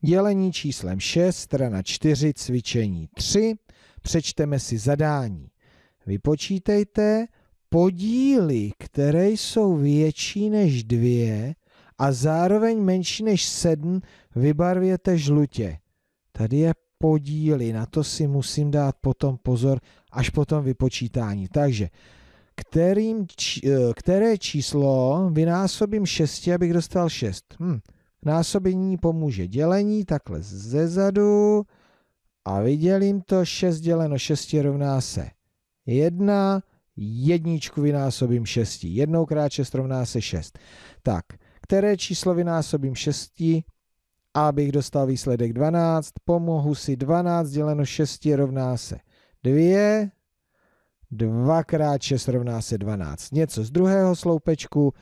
Dělení číslem 6, strana 4, cvičení 3. Přečteme si zadání. Vypočítejte podíly, které jsou větší než 2 a zároveň menší než 7, vybarvěte žlutě. Tady je podíly, na to si musím dát potom pozor až po tom vypočítání. Takže kterým, či, eh, které číslo vynásobím 6, abych dostal 6? Hm, Násobení pomůže dělení, takhle ze zadu. A vydělím to, 6 děleno 6 rovná se 1, jedničku vynásobím 6, jednou krát 6 rovná se 6. Tak, které číslo vynásobím 6, abych dostal výsledek 12, pomohu si 12 děleno 6 rovná se 2, 2 krát 6 rovná se 12. Něco z druhého sloupečku,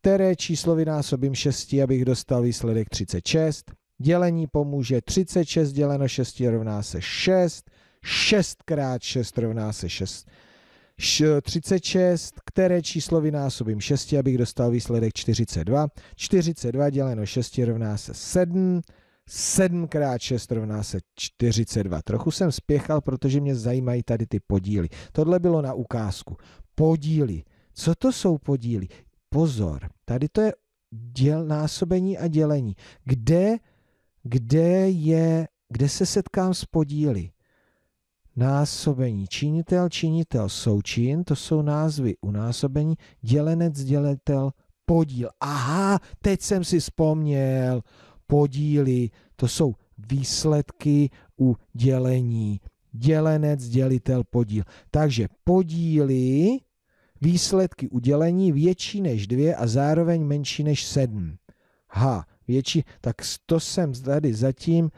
které číslo vynásobím 6, abych dostal výsledek 36. Dělení pomůže 36 děleno 6 rovná se 6. 6 krát 6 rovná se 6. 36, které číslo vynásobím 6, abych dostal výsledek 42. 42 děleno 6 rovná se 7. 7 krát 6 rovná se 42. Trochu jsem spěchal, protože mě zajímají tady ty podíly. Tohle bylo na ukázku. Podíly. Co to jsou podíly? Pozor, tady to je děl, násobení a dělení. Kde, kde, je, kde se setkám s podíly? Násobení, činitel, činitel, součin, to jsou názvy u násobení, dělenec, dělitel, podíl. Aha, teď jsem si vzpomněl, podíly, to jsou výsledky u dělení. Dělenec, dělitel, podíl. Takže podíly výsledky udělení větší než dvě a zároveň menší než sedm. H, větší, tak to jsem tady zatím,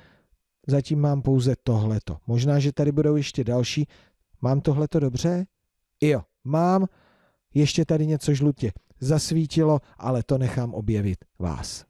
zatím mám pouze tohleto. Možná, že tady budou ještě další. Mám tohleto dobře? Jo, mám. Ještě tady něco žlutě zasvítilo, ale to nechám objevit vás.